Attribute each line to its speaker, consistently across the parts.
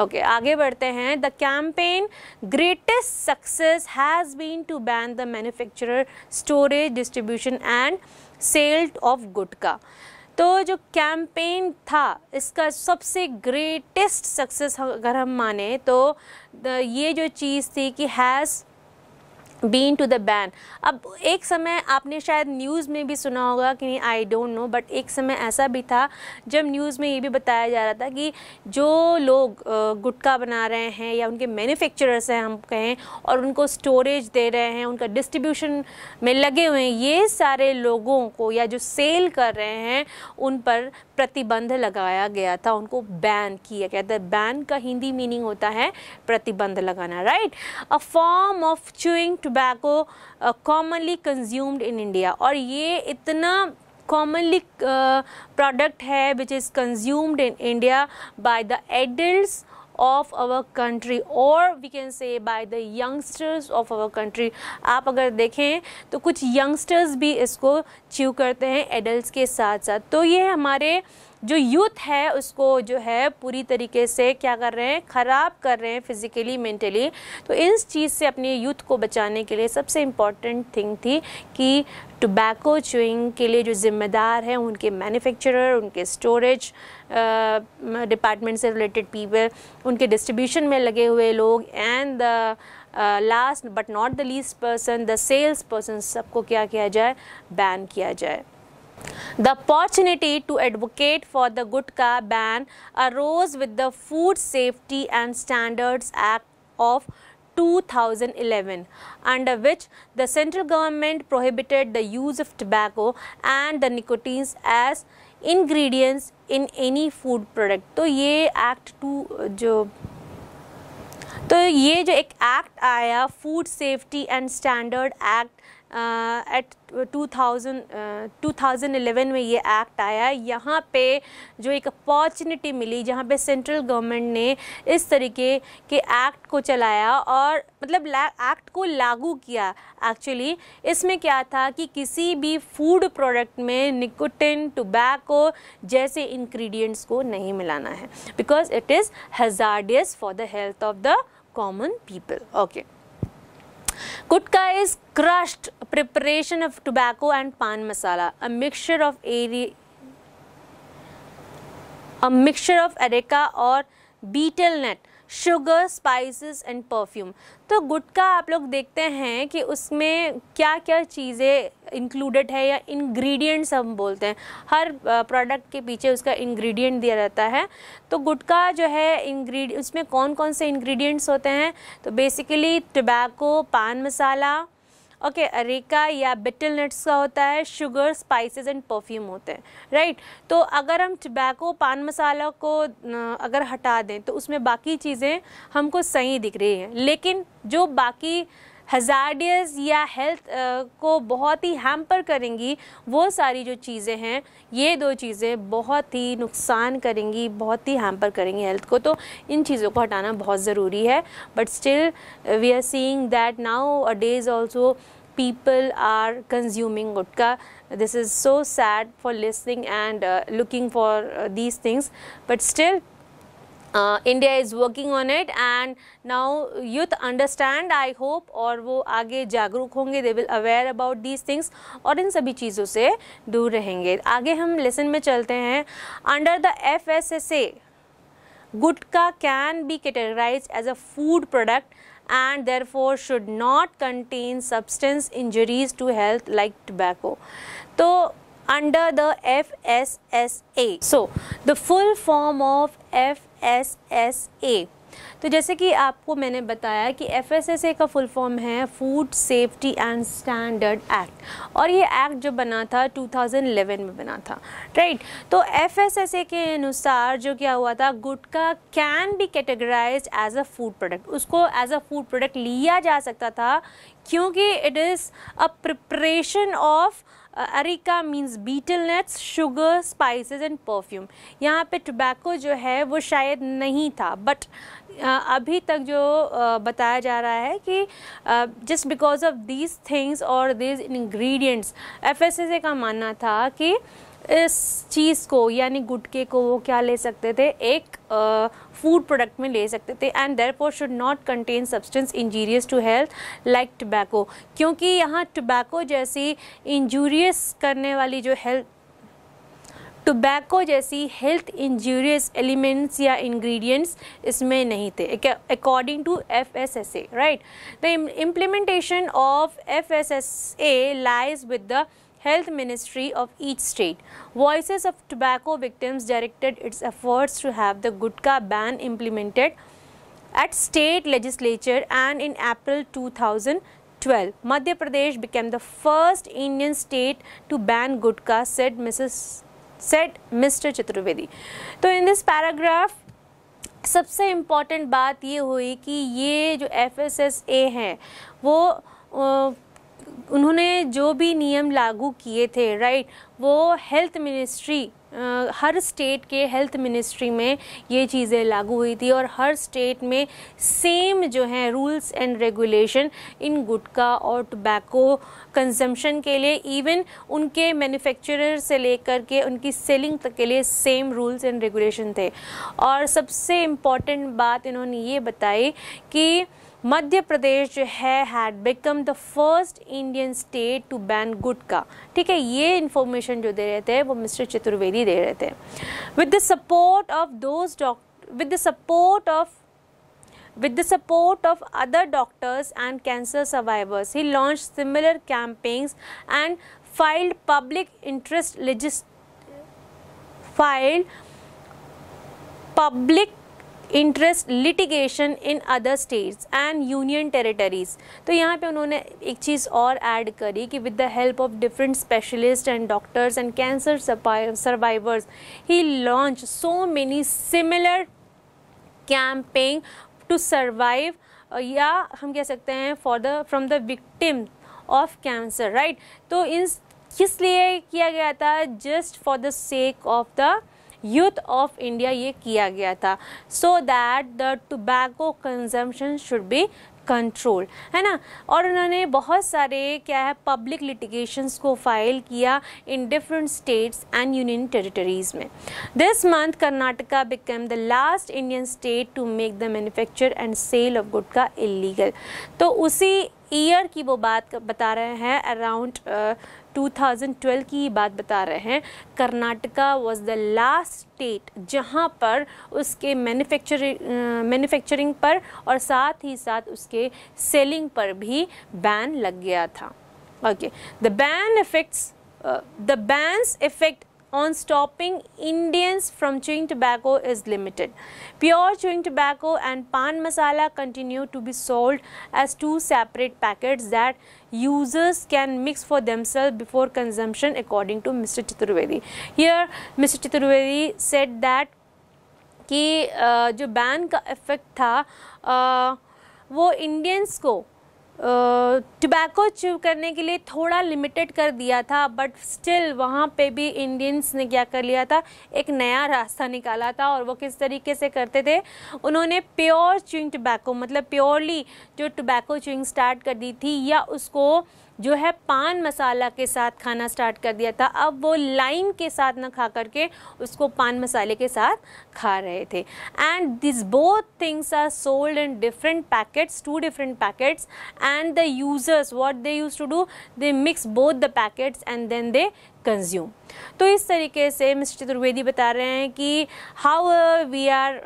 Speaker 1: Okay okay, आगे बढ़ते हैं the campaign greatest success has been to ban the manufacturer storage distribution and sold of gutka तो जो campaign था इसका सबसे ग्रेटेस्ट सक्सेस अगर हम माने तो ये जो चीज़ थी कि has been to the ban अब एक समय आपने शायद न्यूज़ में भी सुना होगा कि नहीं आई डोंट नो बट एक समय ऐसा भी था जब न्यूज़ में ये भी बताया जा रहा था कि जो लोग गुटखा बना रहे हैं या उनके मैन्युफैक्चरर्स हैं हम कहें और उनको स्टोरेज दे रहे हैं उनका डिस्ट्रीब्यूशन में लगे हुए हैं ये सारे लोगों को या जो सेल कर रहे हैं उन पर प्रतिबंध लगाया गया था उनको बैन किया गया था बैन का हिंदी मीनिंग होता है प्रतिबंध लगाना right a form of chewing tobacco commonly consumed in India और ये इतना प्रोडक्ट uh, है which is consumed in India by the adult of our country और we can say by the youngsters of our country आप अगर देखें तो कुछ यंगस्टर्स भी इसको च्यू करते हैं एडल्ट के साथ साथ तो ये हमारे जो यूथ है उसको जो है पूरी तरीके से क्या कर रहे हैं ख़राब कर रहे हैं फिज़िकली मेंटली तो इन चीज़ से अपने यूथ को बचाने के लिए सबसे इम्पॉर्टेंट थिंग थी कि टोबैको चुइंग के लिए जो ज़िम्मेदार हैं उनके मैन्युफैक्चरर उनके स्टोरेज डिपार्टमेंट से रिलेटेड पीपल उनके डिस्ट्रीब्यूशन में लगे हुए लोग and the last but not the least person the sales person सबको क्या किया जाए बैन किया जाए The opportunity to advocate for the gutka ban arose with the Food Safety and Standards Act of 2011 under which the central government prohibited the use of tobacco and the nicotines as ingredients in any food product So, ये act to जो तो ये जो एक act आया food safety and standard act at two thousand eleven में ये act आया यहाँ पे जो एक अपॉर्चुनिटी मिली जहाँ पे सेंट्रल गवर्नमेंट ने इस तरीके के एक्ट को चलाया और मतलब एक्ट को लागू किया एक्चुअली इसमें क्या था कि किसी भी फूड प्रोडक्ट में निकोटिन टोबैको जैसे इंग्रेडिएंट्स को नहीं मिलाना है because it is hazard for the health of the common people okay Kutka is crushed preparation of tobacco and pan masala, a mixture of area, a mixture of areca or betel nut sugar spices and perfume तो गुटका आप लोग देखते हैं कि उसमें क्या क्या चीज़ें इंक्लूडेड है या इंग्रेडिएंट्स हम बोलते हैं हर प्रोडक्ट के पीछे उसका इंग्रेडिएंट दिया जाता है तो गुटका जो है इंग्रेड उसमें कौन कौन से इंग्रेडिएंट्स होते हैं तो basically tobacco pan masala okay okay, areca या बिटल नट्स का होता है शुगर स्पाइसेस एंड परफ्यूम होते हैं राइट तो अगर हम टबैको पान मसाला को अगर हटा दें तो उसमें बाकी चीज़ें हमको सही दिख रही हैं लेकिन जो बाकी हजार्डियस या हेल्थ को बहुत ही हैम्पर करेंगी वो सारी जो चीज़ें हैं ये दो चीज़ें बहुत ही नुकसान करेंगी बहुत ही हैम्पर करेंगी हेल्थ को तो इन चीज़ों को हटाना बहुत ज़रूरी है but still we are seeing that nowadays also people are consuming gutka this is so sad for listening and looking for for uh, but still uh, India is working on it and now youth understand I hope और वो आगे जागरूक होंगे they will aware about these things और इन सभी चीज़ों से दूर रहेंगे आगे हम lesson में चलते हैं under the FSSA gutka can be categorized as a food product and therefore should not contain substance injuries to health like tobacco तो under the FSSA. So, the full form of FSSA. तो जैसे कि आपको मैंने बताया कि F का full form है food safety and standard act और ये एक्ट जो बना था 2011 में बना था राइट तो एफ के अनुसार जो क्या हुआ था gutka can be categorise as a food product उसको एज अ फूड प्रोडक्ट लिया जा सकता था क्योंकि it is a preparation of uh, areca means betel nuts sugar spices and perfume यहाँ पे टबैको जो है वो शायद नहीं था बट अभी तक जो बताया जा रहा है कि just because of these things और दीज इंग्रेडिएंट्स एफएसएसए का मानना था कि uh, इस चीज़ को यानी गुटके को वो क्या ले सकते थे एक फूड uh, प्रोडक्ट में ले सकते थे and therefore should not contain substance injurious to health like tobacco क्योंकि यहाँ टबैको जैसी इंजूरियस करने वाली जो हेल्थ टोबैको जैसी हेल्थ इंजूरियस एलिमेंट्स या इंग्रेडिएंट्स इसमें नहीं थे according to F S S A right the implementation of F S S A lies with the health ministry of each state. Voices of Tobacco Victims directed its efforts to have the gutka ban implemented at state legislature and in April 2012. Madhya Pradesh became the first Indian state to ban gutka, said Mrs. said Mr. Chaturvedi. So in this paragraph, सबसे important बात ये हुई कि ये जो F S S ए हैं वो उन्होंने जो भी नियम लागू किए थे राइट वो हेल्थ मिनिस्ट्री हर स्टेट के हेल्थ मिनिस्ट्री में ये चीज़ें लागू हुई थी और हर स्टेट में सेम जो है rules and regulation in gutkha और टबैको कंजम्पशन के लिए इवन उनके मैन्युफैक्चरर से लेकर के उनकी सेलिंग तक के लिए सेम रूल्स एंड रेगुलेशन थे और सबसे इम्पॉर्टेंट बात इन्होंने ये बताई कि मध्य प्रदेश जो है had become the first Indian state to ban gutka ठीक है ये इंफॉर्मेशन जो दे रहे थे वो मिस्टर चतुर्वेदी दे रहे थे with the support of those doctor with the support of with the support of other doctors and cancer survivors he launch similar campaigns and filed public interest लेजिस filed public interest litigation in other states and union territories तो यहाँ पे उन्होंने एक चीज़ और add करी कि with the help of different specialist and doctors and cancer survivors he launch so many similar camping to survive या हम कह सकते हैं for the from the victim of cancer right तो इन किस लिए किया गया था just for the sake of the youth of India ये किया गया था so that the tobacco consumption should be control है ना और उन्होंने बहुत सारे क्या है पब्लिक लिटिगेशंस को फाइल किया in different states and union territories में this month Karnataka become the last Indian state to make the manufacture and sale of गुड का इलीगल तो उसी ईयर की वो बात बता रहे हैं अराउंड 2012 की बात बता रहे हैं Karnataka was the last state जहां पर उसके मैन्युफैक्चरिंग मैन्युफैक्चरिंग पर और साथ ही साथ उसके सेलिंग पर भी बैन लग गया था okay the ban effects the bans effect on stopping Indians from chewing tobacco is limited pure chewing tobacco and pan masala continue to be sold as to separate packet that users can mix for themselves before consumption according to Mr. Chaturvedi. Here Mr. Chaturvedi said that ki uh, jo ban ka effect tha uh, wo indians ko tobacco chew करने के लिए थोड़ा limited कर दिया था but still वहाँ पे भी इंडियंस ने क्या कर लिया था एक नया रास्ता निकाला था और वो किस तरीके से करते थे उन्होंने प्योर च्यूइंग टबैको मतलब प्योरली जो टबैको च्यूइंग स्टार्ट कर दी थी या उसको जो है पान मसाला के साथ खाना स्टार्ट कर दिया था अब वो लाइम के साथ ना खा करके उसको पान मसाले के साथ खा रहे थे and this both things are sold in different packets two different packets and the users what they use to do they mix both the packets and then they consume तो इस तरीके से मिस्टर चतुर्वेदी बता रहे हैं कि how we are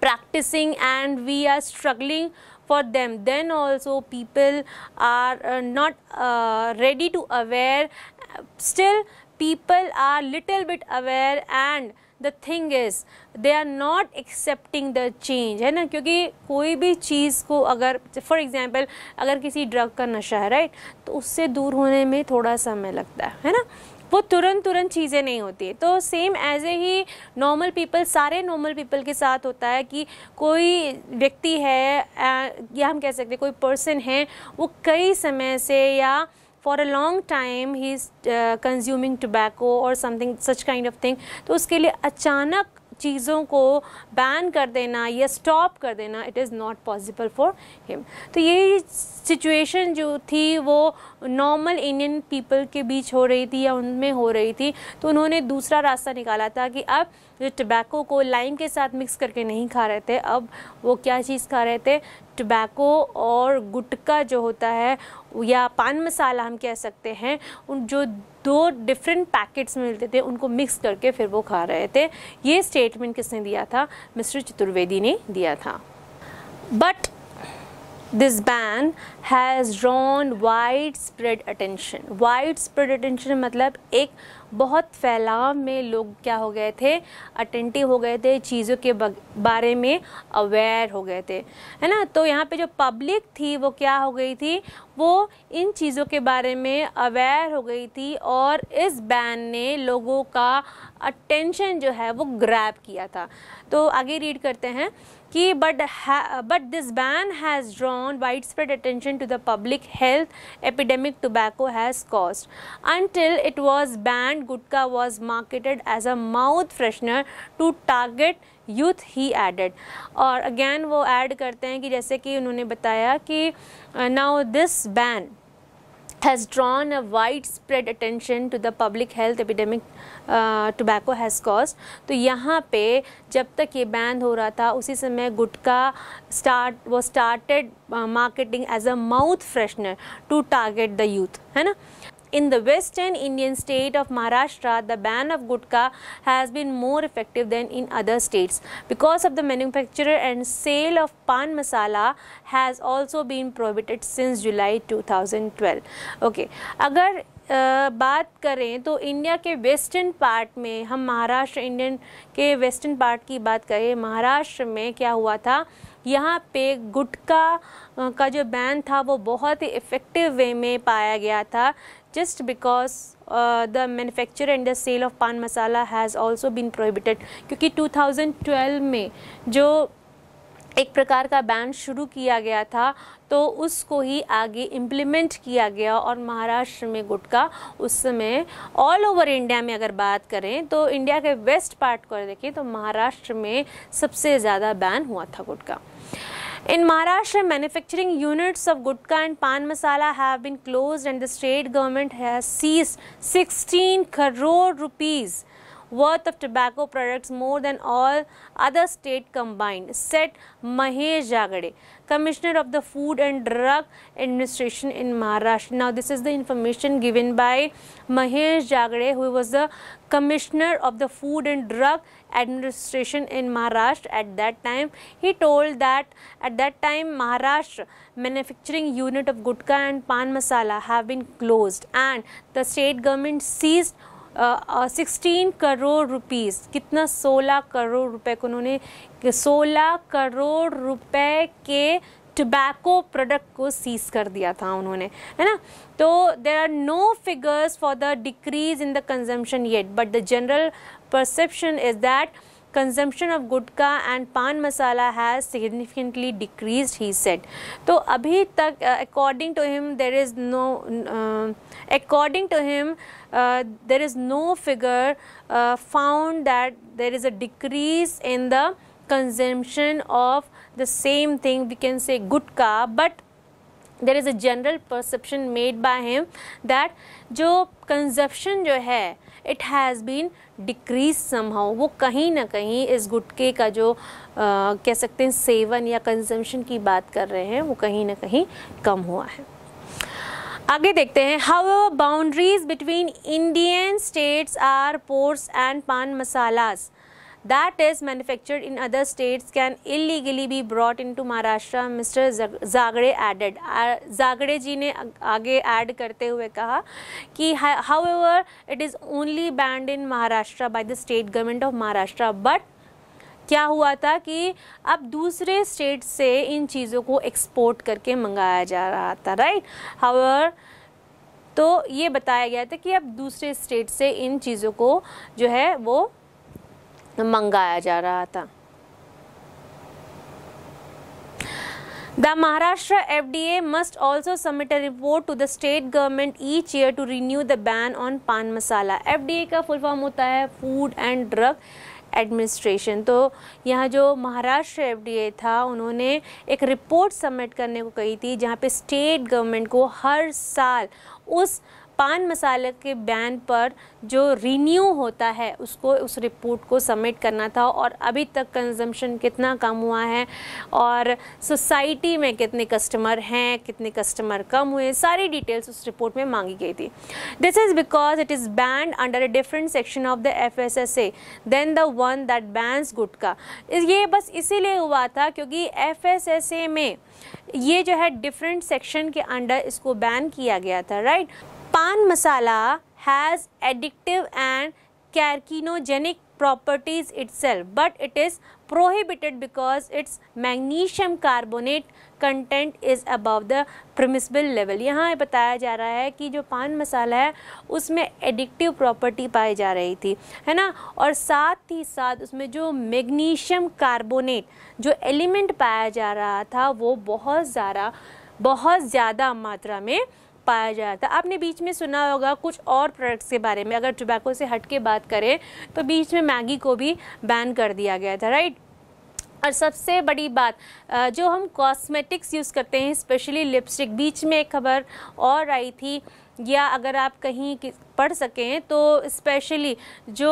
Speaker 1: practising and we are struggling for them then also people are uh, not uh, ready to aware still people are little bit aware and the thing is they are not excepting the change है ना क्योंकि कोई भी चीज़ को अगर for example अगर किसी drug का नशा है राइट तो उससे दूर होने में थोड़ा समय लगता है है ना वो तुरंत तुरंत चीज़ें नहीं होती तो सेम एज ए ही नॉर्मल पीपल सारे नॉर्मल पीपल के साथ होता है कि कोई व्यक्ति है या हम कह सकते कोई पर्सन है वो कई समय से या फॉर अ लॉन्ग टाइम ही इज़ कंज्यूमिंग टोबैको और something such kind of thing तो उसके लिए अचानक चीज़ों को बैन कर देना या स्टॉप कर देना it is not possible for him तो यही सिचुएशन जो थी वो नॉर्मल इंडियन पीपल के बीच हो रही थी या उनमें हो रही थी तो उन्होंने दूसरा रास्ता निकाला था कि अब जो टबैको को लाइम के साथ मिक्स करके नहीं खा रहे थे अब वो क्या चीज़ खा रहे थे टबैको और गुटका जो होता है या पान मसाला हम कह सकते हैं उन जो दो डिफरेंट पैकेट्स मिलते थे उनको मिक्स करके फिर वो खा रहे थे ये स्टेटमेंट किसने दिया था मिस्टर चतुर्वेदी ने दिया था but this has drawn widespread attention widespread attention मतलब एक बहुत फैलाव में लोग क्या हो गए थे अटेंटिव हो गए थे चीज़ों के बारे में अवेयर हो गए थे है ना तो यहाँ पे जो पब्लिक थी वो क्या हो गई थी वो इन चीज़ों के बारे में अवेयर हो गई थी और इस बैन ने लोगों का अटेंशन जो है वो ग्रैब किया था तो आगे रीड करते हैं but, this ban has drawn widespread attention to the public health epidemic tobacco has caused. Until it was banned, gutka was marketed as a mouth freshener to target youth. He added, or again वो add करते हैं कि जैसे कि उन्होंने बताया कि now this ban has drawn a widespread attention to the public health epidemic uh, tobacco has caused तो यहाँ पे जब तक ये बैन हो रहा था उसी समय गुटका स्टार्ट वो started marketing as a mouth freshener to target the youth है ना In the western Indian state of Maharashtra, the ban of gutka has been more effective than in other states because of the manufacture and sale of pan masala has also been prohibited since July 2012. Okay, agar Uh, बात करें तो India के western part में हम Maharashtra Indian के western part की बात करें महाराष्ट्र में क्या हुआ था यहाँ पे गुटका का जो बैन था वो बहुत ही इफ़ेक्टिव वे में पाया गया था just because the uh, the and the sale of pan masala has also been prohibited क्योंकि 2012 में जो एक प्रकार का बैन शुरू किया गया था तो उसको ही आगे इम्प्लीमेंट किया गया और महाराष्ट्र में गुटखा उस समय ऑल ओवर इंडिया में अगर बात करें तो इंडिया के वेस्ट पार्ट को देखें तो महाराष्ट्र में सबसे ज़्यादा बैन हुआ था gutkha In Maharashtra, manufacturing units of gutka and pan masala have been closed and the state government has seized 16 crore rupees worth of tobacco products more than all other state combined, said Mahesh Jagade, Commissioner of the Food and Drug Administration in Maharashtra. Now, this is the information given by Mahesh Jagade, who was the Commissioner of the Food and Drug administration in Maharashtra at that time. He told that at that time Maharashtra manufacturing unit of Gutka and Pan Masala have been closed and the state government seized uh, uh, 16 crore rupees. Kitna 16 crore rupee ko unhone 16 crore rupee ke tobacco product ko seize kar diya tha unhone. Hai na? So there are no figures for the decrease in the consumption yet, but the general perception is that consumption of gutkha and pan masala has significantly decrease he said तो अभी तक according to him there is no according to him there is no figure found that there is a decrease in the consumption of the same thing we can say gutkha but there is a general perception made by him that जो consumption जो है it has been decrease somehow वो कहीं ना कहीं इस गुटके का जो आ, कह सकते हैं सेवन या कंजम्पशन की बात कर रहे हैं वो कहीं ना कहीं कम हुआ है आगे देखते हैं how boundaries between Indian states are ports and pan masalas that is manufactured in other states can illegally be brought into Maharashtra, Mr. Zagre added. Zagre ji ने आगे add करते हुए कहा कि however it is only banned in Maharashtra by the state government of Maharashtra but क्या हुआ था कि अब दूसरे स्टेट से इन चीज़ों को एक्सपोर्ट करके मंगाया जा रहा था राइट हावर तो ये बताया गया था कि अब दूसरे स्टेट से इन चीज़ों को जो है वो मंगाया जा रहा था the Maharashtra F D A must also submit a report to the state government each year to renew the ban on pan masala F D ए का फुल फॉर्म होता है फूड एंड ड्रग एडमिनिस्ट्रेशन तो यहाँ जो महाराष्ट्र एफ डी ए था उन्होंने एक रिपोर्ट सबमिट करने को कही थी जहाँ पे स्टेट गवर्नमेंट को हर साल उस पान मसाले के बैन पर जो रीन्यू होता है उसको उस रिपोर्ट को सबमिट करना था और अभी तक कंजम्पशन कितना कम हुआ है और सोसाइटी में कितने कस्टमर हैं कितने कस्टमर कम हुए सारी डिटेल्स उस रिपोर्ट में मांगी गई थी this is because it is banned under a different section of the F S S A then the one that bans gutka ये बस इसीलिए हुआ था क्योंकि एफ एस एस ए में ये जो है डिफरेंट सेक्शन के अंडर इसको बैन किया गया था right right? Pan masala has addictive and carcinogenic properties itself but it is prohibited because its magnesium carbonate content is above the permissible level यहाँ बताया जा रहा है कि जो पान मसाला है उसमें एडिक्टिव प्रॉपर्टी पाई जा रही थी है ना और साथ ही साथ उसमें जो मैग्नीशियम कार्बोनेट जो एलिमेंट पाया जा रहा था वो बहुत ज़्यादा बहुत ज़्यादा मात्रा में पाया जाता है आपने बीच में सुना होगा कुछ और प्रोडक्ट्स के बारे में अगर टोबैको से हट के बात करें तो बीच में मैगी को भी बैन कर दिया गया था राइट और सबसे बड़ी बात जो हम कॉस्मेटिक्स यूज़ करते हैं स्पेशली लिपस्टिक बीच में एक खबर और आई थी या अगर आप कहीं पढ़ सकें तो स्पेशली जो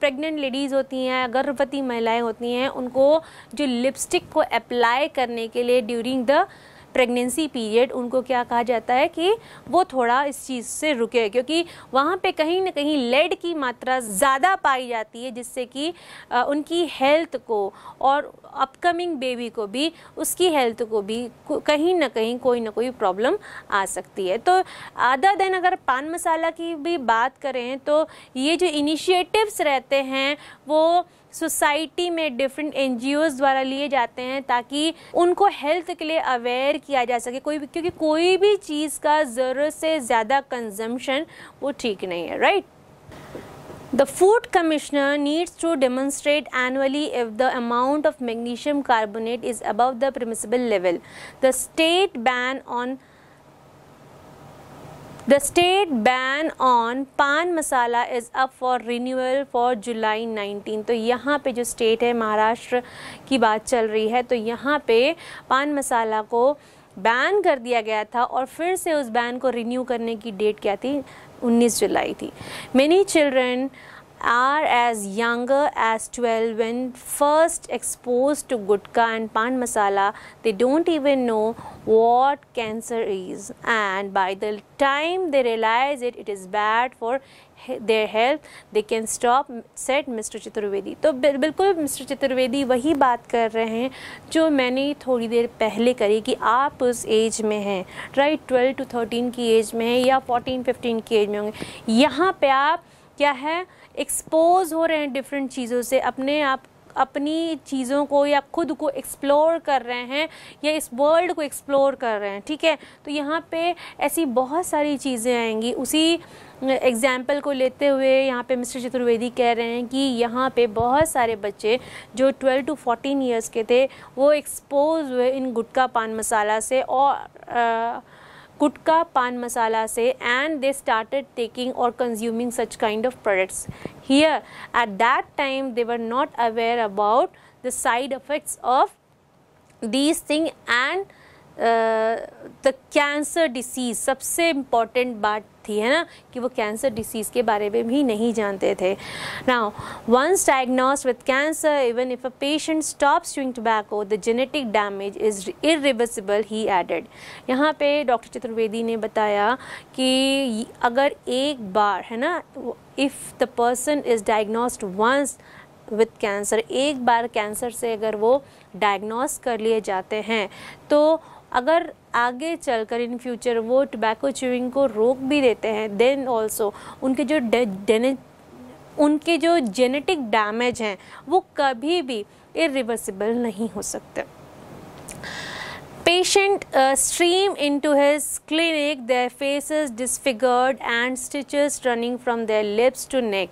Speaker 1: प्रेग्नेंट लेडीज़ होती हैं गर्भवती महिलाएं होती हैं उनको जो लिपस्टिक को अप्लाई करने के लिए ड्यूरिंग द प्रेगनेंसी पीरियड उनको क्या कहा जाता है कि वो थोड़ा इस चीज़ से रुके क्योंकि वहाँ पे कहीं ना कहीं लेड की मात्रा ज़्यादा पाई जाती है जिससे कि उनकी हेल्थ को और अपकमिंग बेबी को भी उसकी हेल्थ को भी कहीं ना कहीं कोई ना कोई प्रॉब्लम आ सकती है तो आधा दिन अगर पान मसाला की भी बात करें तो ये जो इनिशिएटिव्स रहते हैं वो सोसाइटी में डिफरेंट एन द्वारा लिए जाते हैं ताकि उनको हेल्थ के लिए अवेयर किया जा सके कोई क्योंकि कोई भी चीज़ का ज़रूरत से ज़्यादा कंजम्पशन वो ठीक नहीं है right The food commissioner needs to demonstrate annually if the amount of magnesium carbonate is above the permissible level. The state ban on the state ban on pan masala is up for renewal for July 19. तो यहाँ पे जो state है महाराष्ट्र की बात चल रही है तो यहाँ पे pan masala को बैन कर दिया गया था और फिर से उस बैन को रिन्यू करने की डेट क्या थी 19 July. Many children are as younger as 12 when first exposed to gutka and pan masala they don't even know what cancer is and by the time they realize it it is bad for their health they can stop set mister Chaturvedi तो बिल्कुल mister Chaturvedi वही बात कर रहे हैं जो मैंने थोड़ी देर पहले करी कि आप उस एज में हैं राइट ट्वेल्व टू थर्टीन की एज में हैं या फोर्टीन फिफ्टीन की एज में होंगे यहाँ पे आप क्या है एक्सपोज हो रहे हैं डिफरेंट चीज़ों से अपने आप अपनी चीज़ों को या खुद को एक्सप्लोर कर रहे हैं या इस वर्ल्ड को एक्सप्लोर कर रहे हैं ठीक है तो यहाँ पे ऐसी बहुत सारी चीज़ें आएंगी उसी एग्जाम्पल को लेते हुए यहाँ पे मिस्टर चतुर्वेदी कह रहे हैं कि यहाँ पे बहुत सारे बच्चे जो 12 टू 14 इयर्स के थे वो एक्सपोज हुए इन गुटका पान मसाला से और गुटका पान मसाला से एंड दे स्टार्टेड टेकिंग और consuming such kind of products here at that time they were not aware about the side effects of this thing and the cancer disease सबसे important बात थी है ना कि वो कैंसर डिसीज़ के बारे में भी नहीं जानते थे now once diagnose with cancer even if a patient stop chewing tobacco the genetic damage is irreversible he added यहाँ पे डॉक्टर चतुर्वेदी ने बताया कि अगर एक बार है ना if the person is diagnosed once with cancer एक बार कैंसर से अगर वो डायग्नोस कर लिए जाते हैं तो अगर आगे चलकर इन फ्यूचर वो टबैको चिविंग को रोक भी देते हैं देन ऑल्सो उनके जो डेने उनके जो जेनेटिक डैमेज हैं वो कभी भी इरिवर्सिबल नहीं हो सकते patient stream into his clinic their faces disfigured and stitches running from their lips to neck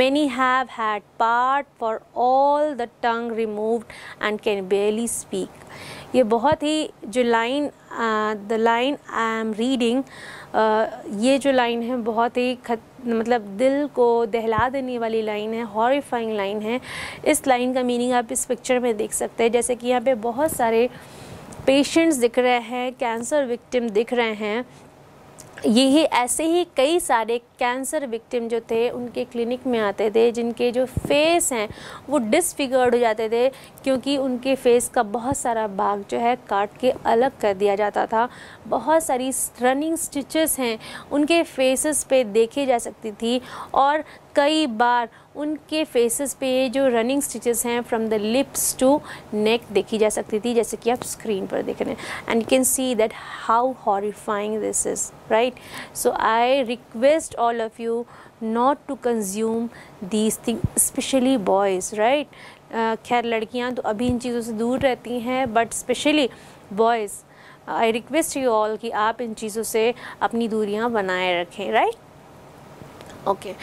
Speaker 1: many have had part for all the tongue removed and can barely speak ये बहुत ही जो line the line I am reading ये जो line है बहुत ही खत मतलब दिल को दहला देने वाली लाइन है हॉरीफाइंग लाइन है इस लाइन का मीनिंग आप इस पिक्चर में देख सकते हैं जैसे कि यहाँ पे बहुत सारे पेशेंट्स दिख रहे हैं कैंसर विक्टिम दिख रहे हैं यही ऐसे ही कई सारे कैंसर विक्टिम जो थे उनके क्लिनिक में आते थे जिनके जो फेस हैं वो डिसफिगर्ड हो जाते थे क्योंकि उनके फेस का बहुत सारा भाग जो है काट के अलग कर दिया जाता था बहुत सारी रनिंग स्टिचेस हैं उनके फेसेस पे देखी जा सकती थी और कई बार उनके फेसेस पे ये जो रनिंग स्टिचेस हैं from the lips to neck देखी जा सकती थी जैसे कि आप स्क्रीन पर देख रहे हैं and you can see that how horrifying this is right so I request और all of you not to consume these things especially boys right uh, खैर लड़कियां तो अभी इन चीज़ों से दूर रहती हैं but specially boys i request you all कि आप इन चीज़ों से अपनी दूरियां बनाए रखें right okay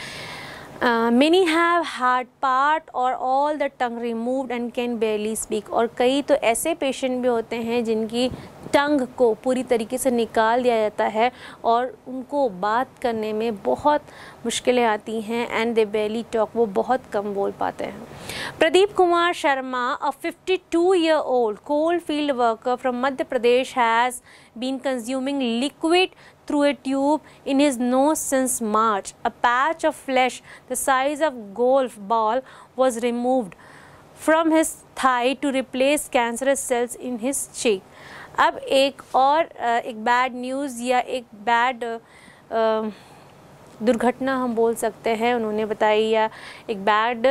Speaker 1: many have had part or all the tongue removed and can barely speak और कई तो ऐसे पेशेंट भी होते हैं जिनकी टंग को पूरी तरीके से निकाल दिया जाता है और उनको बात करने में बहुत मुश्किलें आती हैं एंड दे बेली टॉक वो बहुत कम बोल पाते हैं Pradeep Kumar Sharma a 52 year old coal field worker from Madhya Pradesh has been consuming liquid through a tube in his nose since March a patch of flesh the size of golf ball was removed from his thigh to replace cancerous cells in his cheek अब एक और एक bad news या एक bad दुर्घटना हम बोल सकते हैं उन्होंने बताई या एक बैड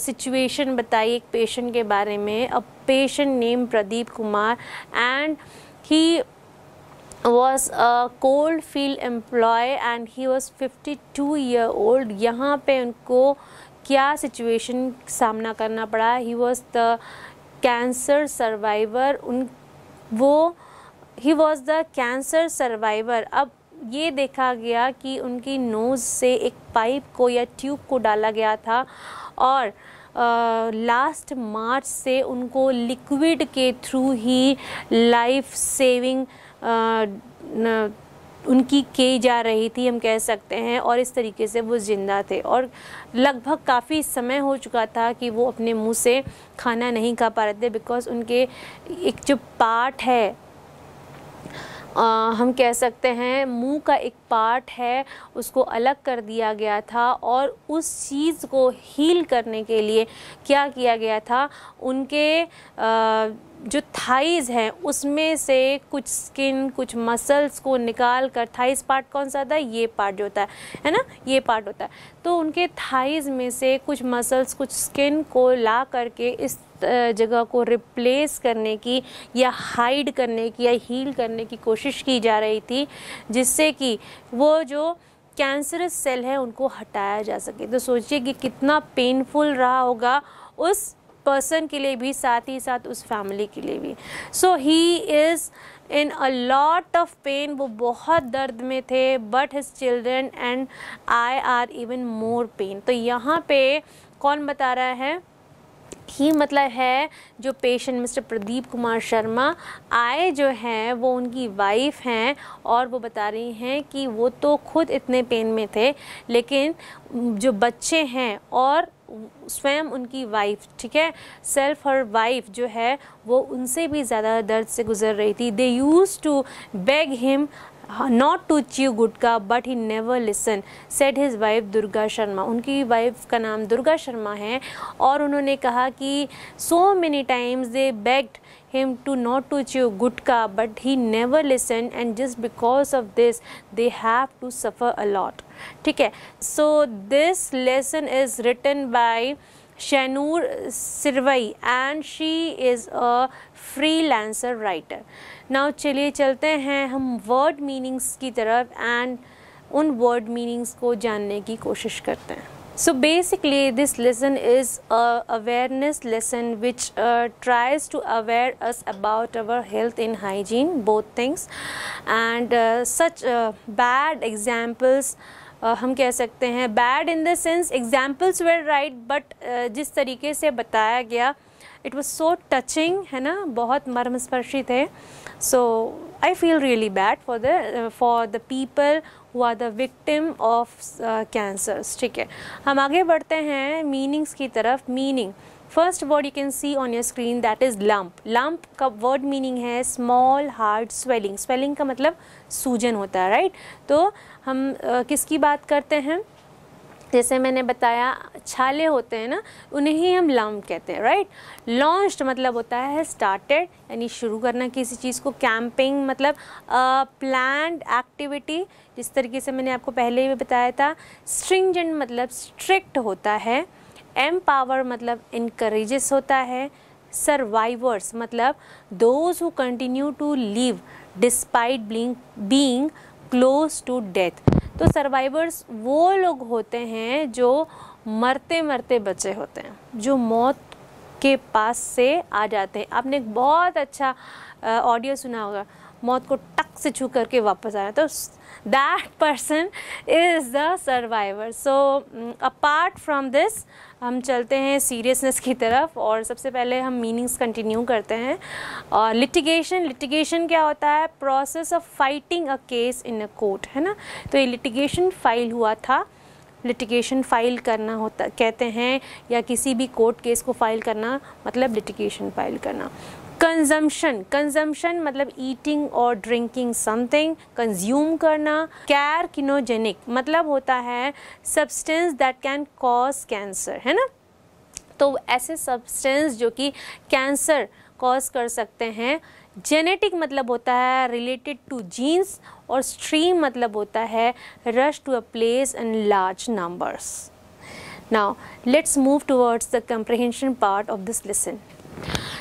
Speaker 1: सिचुएशन बताई एक पेशेंट के बारे में a patient name Pradeep Kumar and he a cold field employ and he was fifty two year old यहाँ पे उनको क्या सिचुएशन सामना करना पड़ा he was the cancer survivor उन वो he was the cancer survivor अब ये देखा गया कि उनकी नोज़ से एक पाइप को या ट्यूब को डाला गया था और लास्ट मार्च से उनको लिक्विड के थ्रू ही लाइफ सेविंग उनकी की जा रही थी हम कह सकते हैं और इस तरीके से वो ज़िंदा थे और लगभग काफ़ी समय हो चुका था कि वो अपने मुंह से खाना नहीं खा पा रहे थे बिकॉज़ उनके एक जो पार्ट है आ, हम कह सकते हैं मुंह का एक पार्ट है उसको अलग कर दिया गया था और उस चीज़ को हील करने के लिए क्या किया गया था उनके आ, जो थाइज हैं उसमें से कुछ स्किन कुछ मसल्स को निकाल कर थाइज पार्ट कौन सा था है ये पार्ट जो होता है है ना ये पार्ट होता है तो उनके थाइज में से कुछ मसल्स कुछ स्किन को ला करके इस जगह को रिप्लेस करने की या हाइड करने की या हील करने की कोशिश की जा रही थी जिससे कि वो जो कैंसरस सेल है उनको हटाया जा सके तो सोचिए कि कितना पेनफुल रहा होगा उस पर्सन के लिए भी साथ ही साथ उस फैमिली के लिए भी so he is in a lot of pain वो बहुत दर्द में थे but his children and I are even more pain तो यहाँ पे कौन बता रहा है ही मतलब है जो पेशेंट मिस्टर प्रदीप कुमार शर्मा आए जो हैं वो उनकी वाइफ हैं और वो बता रही हैं कि वो तो खुद इतने पेन में थे लेकिन जो बच्चे हैं और स्वयं उनकी वाइफ ठीक है सेल्फ हर वाइफ जो है वो उनसे भी ज़्यादा दर्द से गुजर रही थी they use to beg him not to chew gutka but he never listen said his wife Durga Sharma उनकी वाइफ का नाम दुर्गा शर्मा है और उन्होंने कहा कि so many times they begged him to not to chew gutka but he never listened and just because of this they have to suffer a lot ठीक है so this lesson is written by Shainoor Sirwai and she is a freelancer writer now चलिए चलते हैं हम word meanings की तरफ and उन word meanings को जानने की कोशिश करते हैं so basically this lesson is awareness lesson which tries to aware us about our health in hygiene both things and such bad examples हम कह सकते हैं bad in the sense examples were right but जिस तरीके से बताया गया it was so touching है ना बहुत मर्मस्पर्शी थे so I feel really bad for the for the people who are the victim of cancers ठीक है हम आगे बढ़ते हैं मीनिंग्स की तरफ meaning first word you can see on your screen that is lump lump का वर्ड मीनिंग है स्मॉल हार्ड स्वेलिंग स्वेलिंग का मतलब सूजन होता है राइट तो हम किसकी बात करते हैं जैसे मैंने बताया छाले होते हैं ना उन्हें ही हम लम कहते हैं राइट लॉन्च्ड मतलब होता है स्टार्टेड यानी शुरू करना किसी चीज़ को कैंपिंग मतलब प्लान एक्टिविटी जिस तरीके से मैंने आपको पहले भी बताया था स्ट्रिंजेंट मतलब स्ट्रिक्ट होता है एम पावर मतलब इनक्रेजस होता है सर्वाइवर्स मतलब those who continue to live despite being being close to death तो सर्वाइवर्स वो लोग होते हैं जो मरते मरते बचे होते हैं जो मौत के पास से आ जाते हैं आपने एक बहुत अच्छा ऑडियो सुना होगा मौत को टक से छू करके वापस आया तो that person is the survivor so apart from this हम चलते हैं सीरियसनेस की तरफ और सबसे पहले हम मीनिंग्स कंटिन्यू करते हैं और लिटिगेशन लिटिगेशन क्या होता है process of fighting a case in a court है ना तो ये लिटिगेशन फाइल हुआ था लिटिगेशन फाइल करना होता कहते हैं या किसी भी कोर्ट केस को फाइल करना मतलब लिटिगेशन फाइल करना कंजम्पशन कंजम्पशन मतलब ईटिंग और ड्रिंकिंग समथिंग कंज्यूम करना कैर किनोजेनिक मतलब होता है substance that can cause cancer है ना तो ऐसे सब्सटेंस जो कि कैंसर कॉज कर सकते हैं जेनेटिक मतलब होता है रिलेटेड टू जीन्स और स्ट्रीम मतलब होता है rush to a place in large numbers now let's move towards the comprehension part of this lesson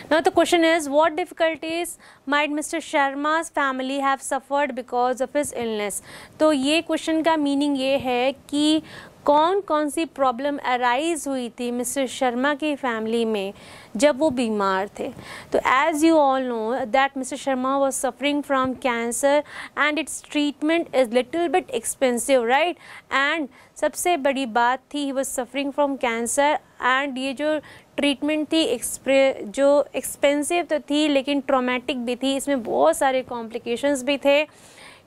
Speaker 1: Now the question is what difficulties might Mr. Sharma's family have suffered because of his illness? तो ये question का meaning ये है कि कौन कौन सी problem arise हुई थी मिस्टर शर्मा की फैमिली में जब वो बीमार थे तो as you all know that mister Sharma was suffering from cancer and its treatment is little bit expensive right and सबसे बड़ी बात थी he was suffering from cancer and ये जो ट्रीटमेंट थी एक्सप्रे जो एक्सपेंसिव तो थी लेकिन ट्रोमेटिक भी थी इसमें बहुत सारे कॉम्प्लिकेशंस भी थे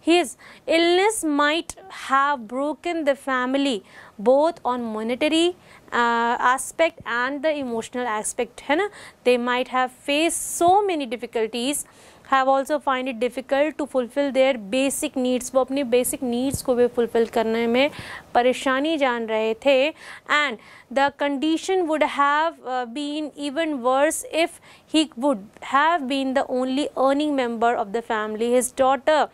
Speaker 1: his illness might have broken the family both on monetary aspect and the emotional aspect है ना they might have face so many difficulties have also find it difficult to fulfil their basic needs वो अपनी basic needs को भी fulfil करने में परेशानी जान रहे थे and the condition would have been even worse if he would have been the only earning member of the family his daughter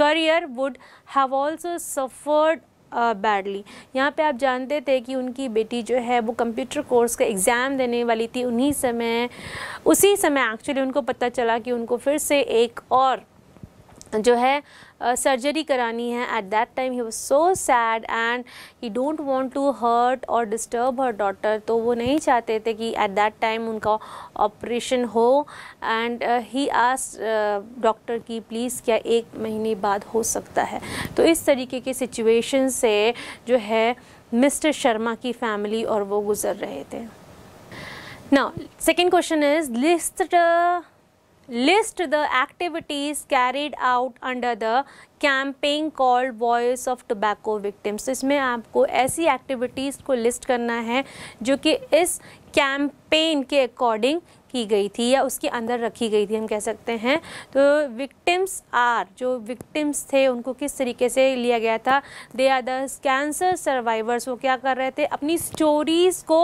Speaker 1: career would have also suffered badly यहाँ पे आप जानते थे कि उनकी बेटी जो है वो कंप्यूटर कोर्स का एग्ज़ाम देने वाली थी उन्हीं समय उसी समय एक्चुअली उनको पता चला कि उनको फिर से एक और जो है सर्जरी करानी है at that time he was so sad and he don't want to hurt or disturb her daughter तो वो नहीं चाहते थे कि एट दैट टाइम उनका ऑपरेशन हो एंड ही आस डॉक्टर की प्लीज़ क्या एक महीने बाद हो सकता है तो इस तरीके के सिचुएशन से जो है मिस्टर शर्मा की फैमिली और वो गुज़र रहे थे ना second question is list list the activities carried out under the campaign call voice of tobacco victims इसमें आपको ऐसी एक्टिविटीज़ को लिस्ट करना है जो कि इस कैंपेन के अकॉर्डिंग की गई थी या उसके अंदर रखी गई थी हम कह सकते हैं तो विक्टिम्स आर जो विक्टिम्स थे उनको किस तरीके से लिया गया था they are the cancer survivors वो क्या कर रहे थे अपनी स्टोरीज़ को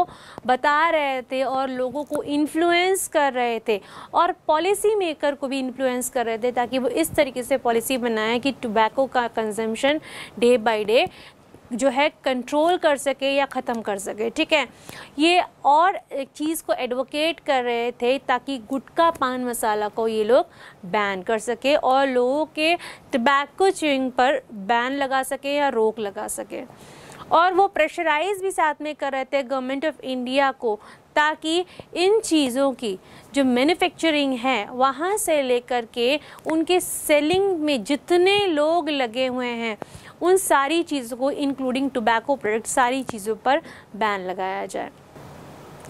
Speaker 1: बता रहे थे और लोगों को इन्फ्लुएंस कर रहे थे और पॉलिसी मेकर को भी इन्फ्लुएंस कर रहे थे ताकि वो इस तरीके से पॉलिसी बनाए कि टोबैको का कंजम्पशन डे बाई डे जो है कंट्रोल कर सके या ख़त्म कर सके ठीक है ये और एक चीज़ को एडवोकेट कर रहे थे ताकि गुटका पान मसाला को ये लोग बैन कर सके और लोगों के टबैको चिंग पर बैन लगा सके या रोक लगा सके और वो प्रेशराइज भी साथ में कर रहे थे गवर्नमेंट ऑफ इंडिया को ताकि इन चीज़ों की जो मैन्युफैक्चरिंग है वहाँ से लेकर के उनके सेलिंग में जितने लोग लगे हुए हैं उन सारी चीज़ों को इंक्लूडिंग टोबैको प्रोडक्ट सारी चीज़ों पर बैन लगाया जाए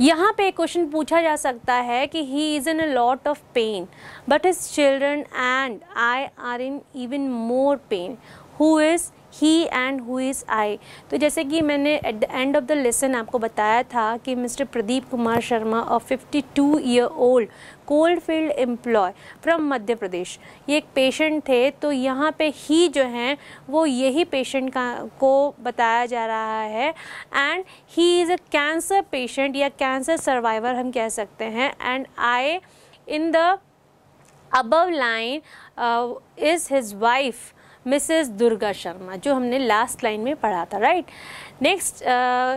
Speaker 1: यहाँ पे क्वेश्चन पूछा जा सकता है कि he is in a lot of pain but his children and I are in even more pain who is he and who is I तो जैसे कि मैंने at the end of the lesson आपको बताया था कि mister Pradeep Kumar Sharma fifty 52 year old cold field employ from Madhya Pradesh ये एक पेशेंट थे तो यहाँ पे ही जो हैं वो यही पेशेंट का को बताया जा रहा है and he is a cancer patient या कैंसर सर्वाइवर हम कह सकते हैं and I in the above line is his wife missus Durga Sharma जो हमने लास्ट लाइन में पढ़ा था राइट नेक्स्ट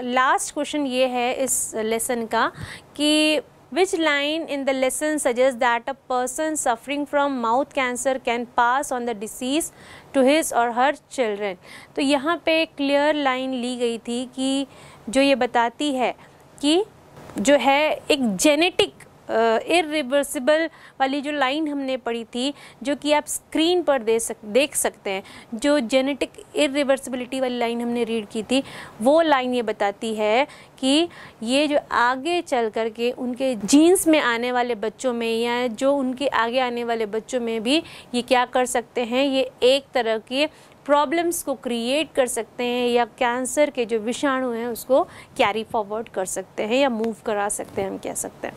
Speaker 1: लास्ट क्वेश्चन ये है इस लेसन का कि Which line in the lesson suggests that a person suffering from mouth cancer can pass on the disease to his or her children? तो यहाँ पे clear line ली गई थी कि जो ये बताती है कि जो है एक जेनेटिक इिवर्सिबल वाली जो लाइन हमने पढ़ी थी जो कि आप स्क्रीन पर दे सक देख सकते हैं जो जेनेटिक इिवर्सिबिलिटी वाली लाइन हमने रीड की थी वो लाइन ये बताती है कि ये जो आगे चल कर के उनके जीन्स में आने वाले बच्चों में या जो उनके आगे आने वाले बच्चों में भी ये क्या कर सकते हैं ये एक तरह के प्रॉब्लम्स को क्रिएट कर सकते हैं या कैंसर के जो विषाणु हैं उसको कैरी फॉरवर्ड कर सकते हैं या मूव करा सकते हैं हम कह सकते हैं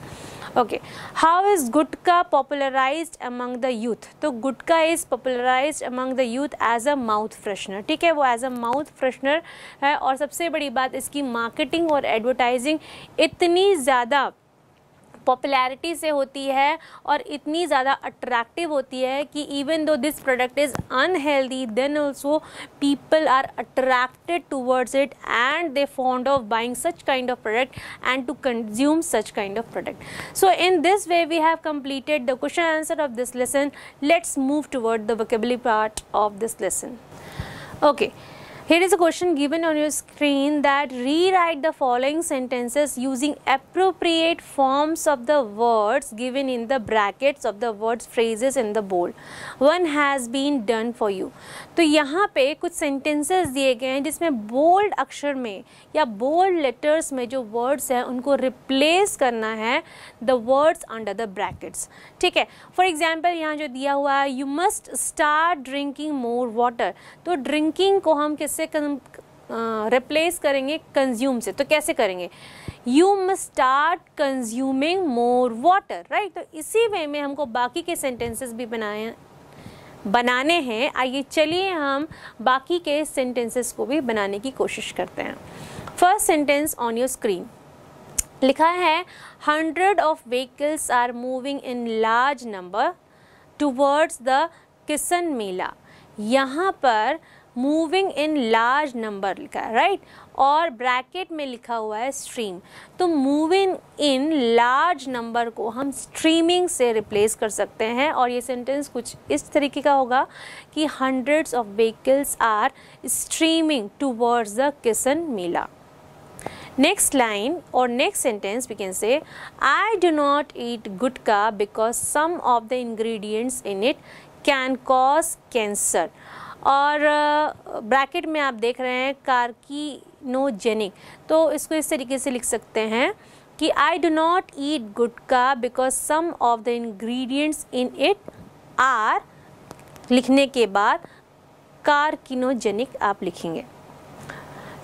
Speaker 1: okay how is gutka popularise among the youth तो gutka is popularise among the youth as a mouth freshener ठीक है वो एज अ माउथ फ्रेशनर है और सबसे बड़ी बात इसकी मार्केटिंग और एडवर्टाइजिंग इतनी ज़्यादा पॉपुलैरिटी से होती है और इतनी ज़्यादा अट्रैक्टिव होती है कि even though this product is unhealthy then also people are attracted towards it and they fond of buying such kind of product and to consume such kind of product so in this way we have completed the question answer of this lesson let's move toward the vocabulary part of this lesson okay okay. Here is a question given on your screen that rewrite the following sentences using appropriate forms of the words given in the brackets of the words phrases in the bold. One has been done for you. तो यहाँ पे कुछ sentences दिए गए हैं जिसमें bold अक्षर में या bold letters में जो words हैं उनको replace करना है the words under the brackets. ठीक है For example यहाँ जो दिया हुआ है you must start drinking more water. तो drinking को हम किस से रिप्लेस करेंगे कंज्यूम से तो कैसे करेंगे you must start consuming more water right तो इसी वे में हमको बाकी के सेंटेंसेस भी बनाए बनाने हैं आइए चलिए हम बाकी के सेंटेंसेस को भी बनाने की कोशिश करते हैं first sentence on your screen लिखा है hundred of vehicles are moving in large number towards the Kisan Mela यहाँ पर मूविंग इन लार्ज नंबर लिखा है राइट और ब्रैकेट में लिखा हुआ है स्ट्रीम तो मूविंग इन लार्ज नंबर को हम स्ट्रीमिंग से रिप्लेस कर सकते हैं और ये सेंटेंस कुछ इस तरीके का होगा कि hundreds of vehicles are streaming towards the Kisan Mela line और next sentence we can say I i not eat gutka because some of the ingredients in it can cause cancer और ब्रैकेट में आप देख रहे हैं कार्किनोजेनिक तो इसको इस तरीके से लिख सकते हैं कि I do not eat gutka because some of the ingredients in it are लिखने के बाद कार्किनोजेनिक आप लिखेंगे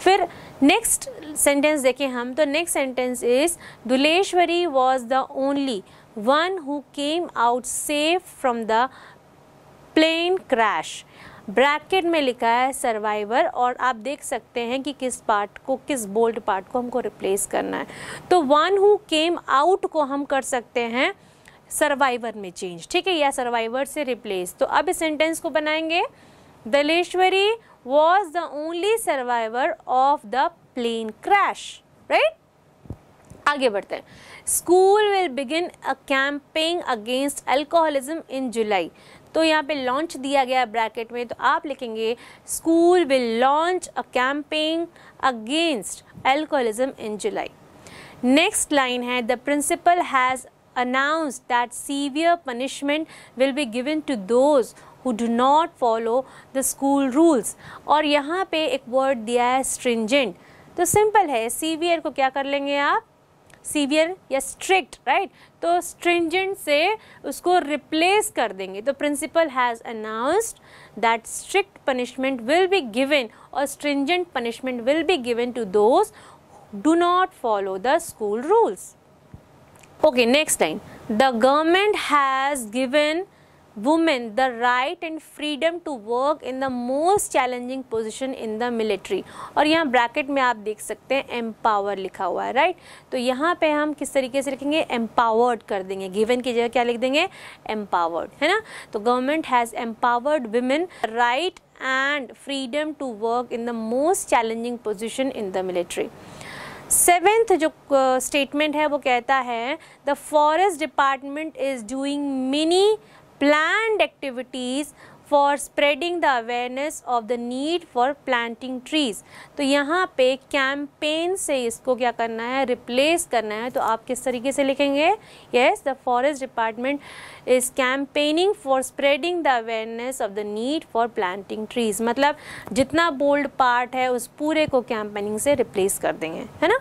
Speaker 1: फिर नेक्स्ट सेंटेंस देखें हम तो next sentence is Duleshwari was the only one who came out safe from the plane crash bracket में लिखा है सर्वाइवर और आप देख सकते हैं कि किस पार्ट को किस बोल्ड पार्ट को हमको रिप्लेस करना है तो वन हु केम आउट को हम कर सकते हैं सर्वाइवर में चेंज ठीक है या सर्वाइवर से रिप्लेस तो अब इस सेंटेंस को बनाएंगे Daleshwari was the only survivor of the plane crash right आगे बढ़ते हैं school will begin a campaign against alcoholism in July तो यहाँ पे लॉन्च दिया गया ब्रैकेट में तो आप लिखेंगे school will launch a campaign against alcoholism in July next line है the principal has announce that severe punishment will be given to those who do not follow the school rules और यहाँ पे एक word दिया है stringent तो simple है severe को क्या कर लेंगे आप सीवियर या स्ट्रिक्ट राइट तो स्ट्रिंजेंट से उसको रिप्लेस कर देंगे तो principal has announced that strict punishment will be given और stringent punishment will be given to those do not follow the school rules okay next time the government has given women the right and freedom to work in the most challenging position in the military और यहाँ bracket में आप देख सकते हैं empower लिखा हुआ है राइट right? तो यहाँ पे हम किस तरीके से लिखेंगे एम्पावर्ड कर देंगे गिवन की जगह क्या लिख देंगे एम्पावर्ड है ना तो government has empowered women right and freedom to work in the most challenging position in the military seventh जो स्टेटमेंट uh, है वो कहता है the forest department is doing mini planned activities for spreading the awareness of the need for planting trees. तो यहाँ पे campaign से इसको क्या करना है replace करना है तो आप किस तरीके से लिखेंगे Yes, the forest department is campaigning for spreading the awareness of the need for planting trees. मतलब जितना bold part है उस पूरे को campaigning से replace कर देंगे है ना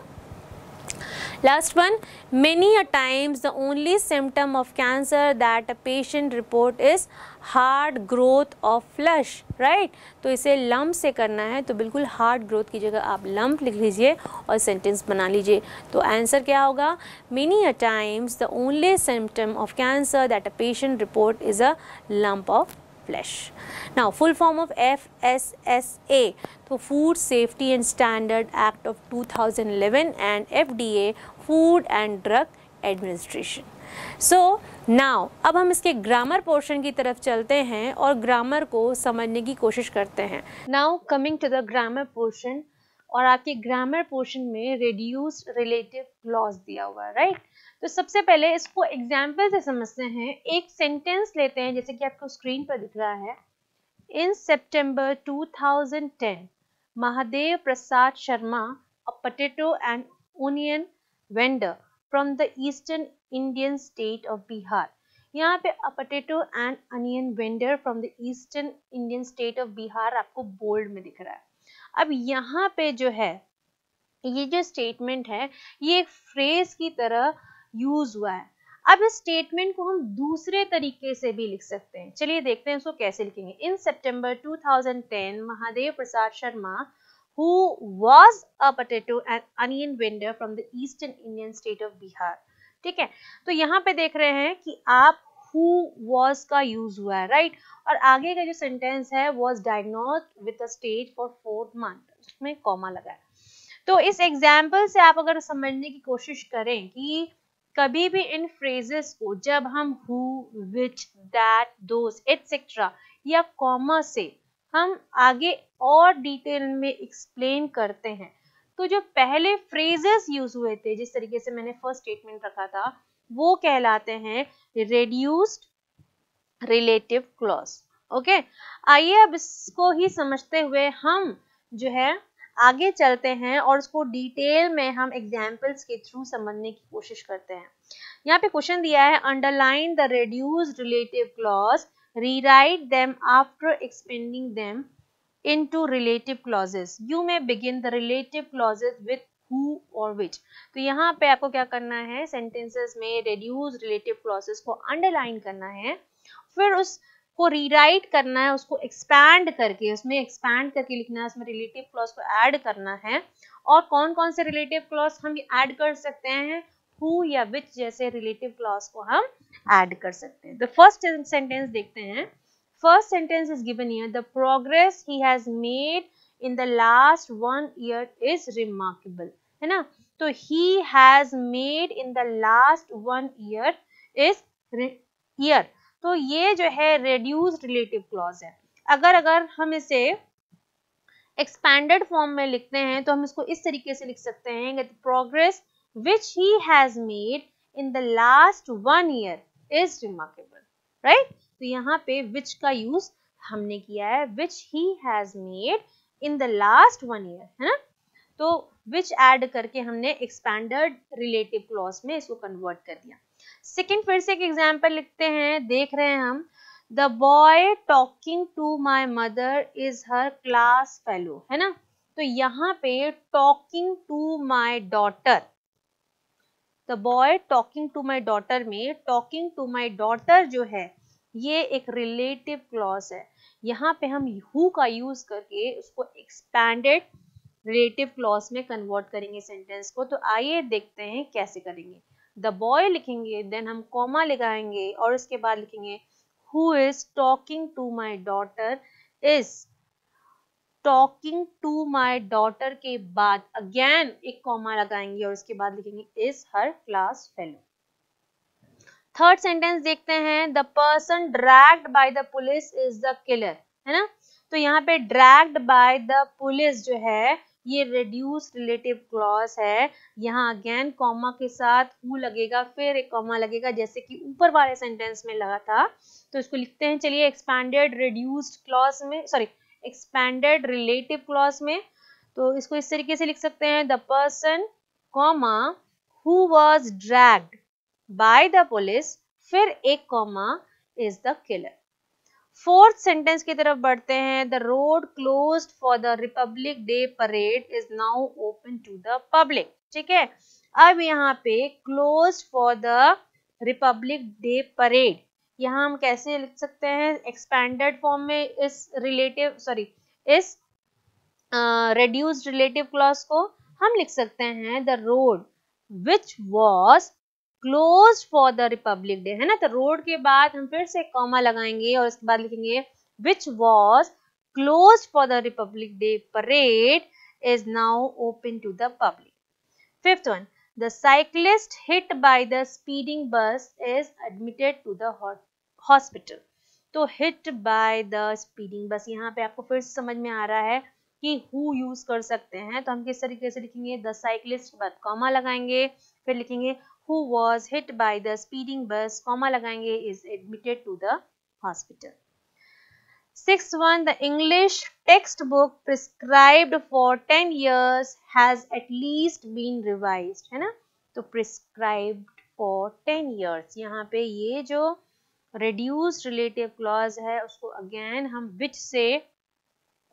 Speaker 1: last one many a times the only symptom of cancer that a patient report is hard growth of flesh right तो इसे लम्ब से करना है तो बिल्कुल हार्ड ग्रोथ की जगह आप लम्ब लिख लीजिए और सेंटेंस बना लीजिए तो आंसर क्या होगा many a times the only symptom of cancer that a patient report is a lump of flesh. Now, full form of FSSA, so Food Safety and Standard Act of 2011 and FDA, Food and Drug Administration. So so, now अब हम इसके grammar portion की तरफ चलते हैं और grammar को समझने की कोशिश करते हैं now coming to the grammar portion और आपके ग्रामर पोर्शन में रिड्यूस रिलेटिव क्लॉज दिया हुआ है राइट तो सबसे पहले इसको एग्जाम्पल से समझते हैं एक सेंटेंस लेते हैं जैसे कि आपको स्क्रीन पर दिख रहा है in September two thousand ten Mahadev Prasad Sharma a potato and onion vendor from the eastern Indian state of Bihar यहाँ पे a potato and onion vendor from the eastern Indian state of Bihar आपको बोल्ड में दिख रहा है अब यहाँ पे जो है ये जो स्टेटमेंट है ये एक फ्रेज की तरह यूज हुआ है अब इस स्टेटमेंट को हम दूसरे तरीके से भी लिख सकते हैं चलिए देखते हैं इसको कैसे लिखेंगे in September 2010 Mahadev Prasad Sharma who was a potato and onion vendor from the eastern Indian state of Bihar ठीक है तो यहाँ पे देख रहे हैं कि आप हु was का यूज हुआ है राइट और आगे का जो सेंटेंस है was diagnosed with stage for fourth month उसमें कॉमा लगा है तो इस एग्जाम्पल से आप अगर समझने की कोशिश करें कि कभी भी इन फ्रेजेस को जब हम who which that those etcetera या कॉमा से हम आगे और डिटेल में एक्सप्लेन करते हैं तो जो पहले फ्रेजेस यूज हुए थे जिस तरीके से मैंने फर्स्ट स्टेटमेंट रखा था वो कहलाते हैं रेड्यूस्ड रिलेटिव क्लॉज ओके आइए अब इसको ही समझते हुए हम जो है आगे चलते हैं और उसको डिटेल में हम एग्जाम्पल्स के थ्रू समझने की कोशिश करते हैं यहाँ पे क्वेश्चन दिया है underline the reduce relative clause rewrite after expanding them into relative clauses you may begin the relative clauses with which तो यहाँ पे आपको क्या करना है सेंटेंसेस में रेड्यूज रिलेटिव क्लॉजेस को अंडरलाइन करना है फिर उस उसको रीराइट करना है उसको एक्सपैंड करके उसमें एक्सपैंड करके लिखना है उसमें रिलेटिव क्लॉज को ऐड करना है और कौन कौन से रिलेटिव क्लॉज हम ऐड कर सकते हैं हु या विच जैसे रिलेटिव क्लॉज को हम ऐड कर सकते हैं द फर्स्ट सेंटेंस देखते हैं first sentence is given year the progress he has made in the last one year is remarkable है ना तो he has made in the last one year is year तो ये जो है रेड्यूज रिलेटिव क्लॉज है अगर अगर हम इसे एक्सपैंडेड फॉर्म में लिखते हैं तो हम इसको इस तरीके से लिख सकते हैं progress which he has made in the last one year is remarkable right तो यहाँ पे विच का यूज हमने किया है which he has made in the last one year है ना तो विच एड करके हमने एक्सपैंडेड रिलेटिव क्लॉज में इसको कन्वर्ट कर दिया सेकेंड फिर से एक एग्जाम्पल लिखते हैं देख रहे हैं हम the boy talking to my mother is her class fellow है ना तो यहाँ पे talking to my daughter the boy talking to my daughter में टॉकिंग टू माई डॉटर जो है ये एक रिलेटिव क्लॉज है यहाँ पे हम हु का यूज करके उसको एक्सपैंडेड रिलेटिव क्लॉज में कन्वर्ट करेंगे सेंटेंस को तो आइए देखते हैं कैसे करेंगे द बॉय लिखेंगे देन हम कॉमा लिखाएंगे और उसके बाद लिखेंगे who is talking to my daughter is talking to my daughter के बाद अगेन एक कॉमा लगाएंगे और उसके बाद लिखेंगे is her class fellow third sentence देखते हैं the person dragged by the police is the killer है ना तो यहाँ पे ड्रैग्ड बाय द पुलिस जो है ये रिड्यूस रिलेटिव क्लॉज है यहाँ अगेन कॉमा के साथ हु लगेगा फिर एक कॉमा लगेगा जैसे कि ऊपर वाले सेंटेंस में लगा था तो इसको लिखते हैं चलिए एक्सपैंडेड रिड्यूस्ड क्लॉज में सॉरी एक्सपैंडेड रिलेटिव क्लॉज में तो इसको इस तरीके से लिख सकते हैं the person comma who was dragged by the police फिर एक comma is the killer fourth sentence की तरफ बढ़ते हैं the road close for the Republic Day parade is now open to the public ठीक है अब यहाँ पे close for the Republic Day parade यहाँ हम कैसे लिख सकते हैं एक्सपेंडेड फॉर्म में इस रिलेटिव सॉरी इस रिड्यूस्ड रिलेटिव क्लॉज को हम लिख सकते हैं the road which was close for the Republic Day है ना तो रोड के बाद हम फिर से कॉमा लगाएंगे और इसके बाद लिखेंगे which was close for the Republic Day parade is now open to the public fifth one the cyclist hit by the speeding bus is admitted to the hospital तो hit by the speeding bus यहाँ पे आपको फिर समझ में आ रहा है कि हु यूज कर सकते हैं तो हम किस तरीके से लिखेंगे द साइक्लिस्ट के बाद कॉमा लगाएंगे फिर लिखेंगे who was hit by the speeding bus comma lagayenge is admitted to the hospital sixth one the english textbook prescribed for 10 years has at least been revised hai na to prescribed for 10 years yahan pe ye jo reduced relative clause hai usko again hum which से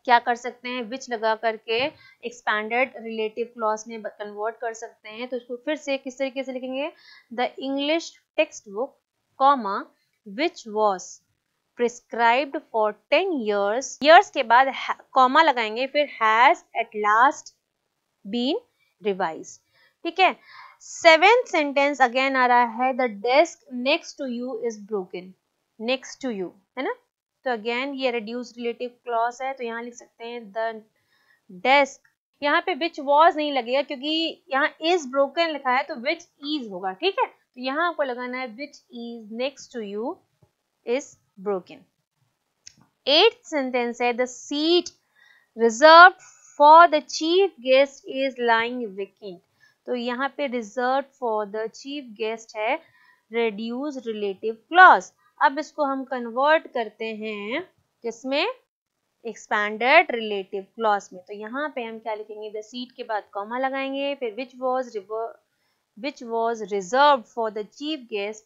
Speaker 1: क्या कर सकते हैं which लगा करके expanded relative clause में convert कर सकते हैं तो इसको फिर से किस तरीके से लिखेंगे the English text book comma which was prescribe for ten years years के बाद कॉमा लगाएंगे फिर has at last been revise ठीक है सेवेंथ सेंटेंस अगेन आ रहा है the desk next to you is broken next to you है ना तो अगेन ये रिड्यूस रिलेटिव क्लॉज है तो यहाँ लिख सकते हैं द डेस्क यहाँ पे विच वॉज नहीं लगेगा क्योंकि यहाँ इज ब्रोकन लिखा है तो विच इज होगा ठीक है तो यहाँ आपको लगाना है which is next to you is broken eight sentence है the seat reserve for the chief guest is lying vacant तो यहाँ पे reserve for the chief guest है रिड्यूस रिलेटिव क्लॉज अब इसको हम कन्वर्ट करते हैं किसमें एक्सपैंडेड रिलेटिव क्लॉज में तो यहाँ पे हम क्या लिखेंगे द सीट के बाद कॉमा लगाएंगे फिर which was which was reserve for the chief guest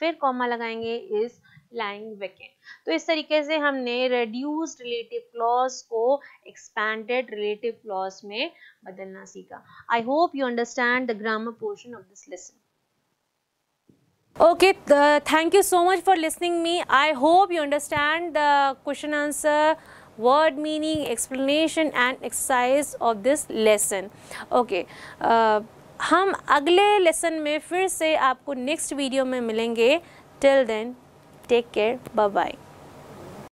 Speaker 1: फिर कॉमा लगाएंगे इस लाइंग वेकेंट तो इस तरीके से हमने रेड्यूस रिलेटिव क्लॉज को एक्सपैंडेड रिलेटिव क्लॉज में बदलना सीखा I hope you understand the grammar portion of this lesson Okay, uh, thank you so much for listening me. I hope you understand the question answer, word meaning, explanation and exercise of this lesson. Okay, uh, हम lesson lesson में फिर से आपको next video में मिलेंगे till then take bye. bye